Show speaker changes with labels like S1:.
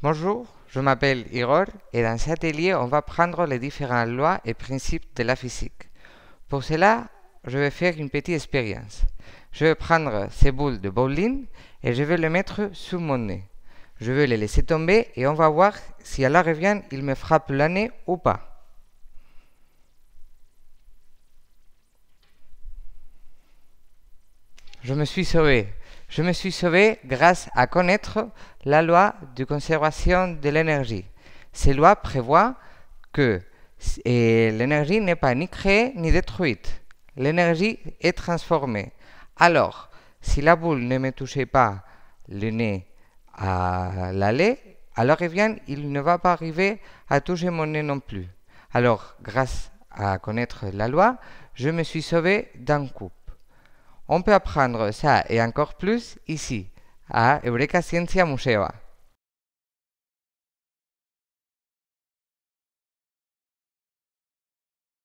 S1: Bonjour, je m'appelle Iror et dans cet atelier, on va prendre les différentes lois et principes de la physique. Pour cela, je vais faire une petite expérience. Je vais prendre ces boules de bowling et je vais les mettre sous mon nez. Je vais les laisser tomber et on va voir si à la revient, il me frappe le nez ou pas. Je me suis sauvé. Je me suis sauvé grâce à connaître la loi de conservation de l'énergie. Cette loi prévoit que l'énergie n'est pas ni créée ni détruite. L'énergie est transformée. Alors, si la boule ne me touchait pas le nez à l'aller, alors eh il ne va pas arriver à toucher mon nez non plus. Alors, grâce à connaître la loi, je me suis sauvé d'un coup. On peut apprendre ça et encore plus ici, à Eureka Ciencia Museo.